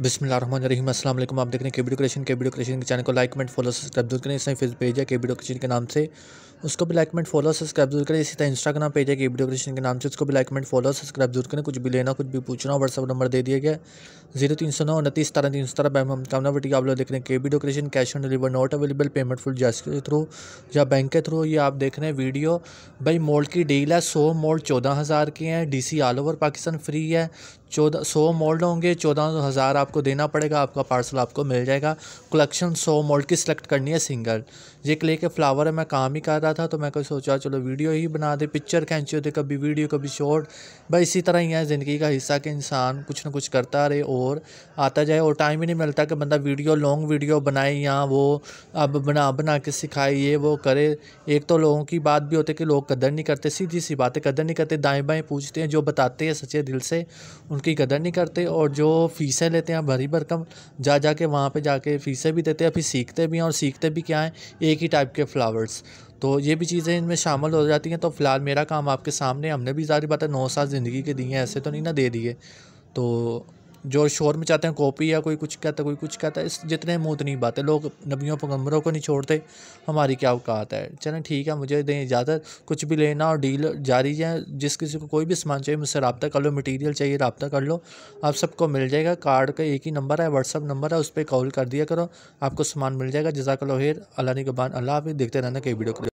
बिस्मिल आप देख रहे हैं के क्रिएशन के वीडियो क्रिएशन के चैनल को लाइक कमेंट फॉलो सब्सक्राइब जरूर करें इस फेस पेज है के वीडियो क्रिएशन के नाम से उसको भी लाइक कमेंट फॉलो सब्सक्राइब जरूर करें इसी तरह इंस्टाग्राम पेज है के वीडियो क्रिएशन के नाम से उसको भी लाइक कमेंट फॉलो सब्सक्राइब जरूर करें कुछ भी लेना कुछ भी पूछना व्हाट्सअप नंबर दे दिया गया जीरो तीन सौ नौ उनतीस तरह तीन सौ तरह हम बटी आप लोग देख रहे हैं के video creation cash on deliver not available payment full जैस के थ्रू या बैंक के थ्रू ये आप देख रहे हैं वीडियो भाई मोल्ड की डील है सौ मोल चौदह हज़ार हैं D C all over Pakistan free है चौदह सौ मोल्ड होंगे चौदह हज़ार आपको देना पड़ेगा आपका पार्सल आपको मिल जाएगा कलेक्शन सौ मोल्ड की सिलेक्ट करनी है सिंगल ये क्ले के फ्लावर है मैं काम ही कर रहा था तो मैं कोई सोचा चलो वीडियो ही बना दे पिक्चर खींची होती कभी वीडियो कभी शॉर्ट बस इसी तरह ही है ज़िंदगी का हिस्सा कि इंसान कुछ ना कुछ करता रहे और आता जाए और टाइम ही नहीं मिलता कि बंदा वीडियो लॉन्ग वीडियो बनाए या वो अब बना बना के सिखाए ये वो करे एक तो लोगों की बात भी होती है कि लोग कदर नहीं करते सीधी सी बातें कदर नहीं करते दाएँ बाएँ पूछते हैं जो बताते हैं सच्चे दिल से उनकी कदर नहीं करते और जो फ़ीसें लेते हैं भरी भरकम जा जा के वहाँ पर जाके फ़ीसें भी देते हैं फिर सीखते भी हैं और सीखते भी क्या हैं एक ही टाइप के फ्लावर्स तो ये भी चीज़ें इनमें शामिल हो जाती हैं तो फ़िलहाल मेरा काम आपके सामने हमने भी सारी बातें नौ साल ज़िंदगी के दिए हैं ऐसे तो नहीं ना दे दिए तो जो शोर मचाते हैं कॉपी या कोई कुछ कहता कोई कुछ कहता है इस जितने मुँह तो नहीं बातें लोग नबियों पैगम्बरों को नहीं छोड़ते हमारी क्या औकात है चलें ठीक है मुझे दें इजाज़त कुछ भी लेना और डील जारी है जिस किसी को कोई भी सामान चाहिए मुझसे रबता कर लो मटीरियल चाहिए रबता कर लो आप सबको मिल जाएगा कार्ड का एक ही नंबर है व्हाट्सअप नंबर है उस पर कॉल कर दिया करो आपको सामान मिल जाएगा जजाक हेर अल्लाह निगबान अल्लाह भी देखते रहना कई वीडियो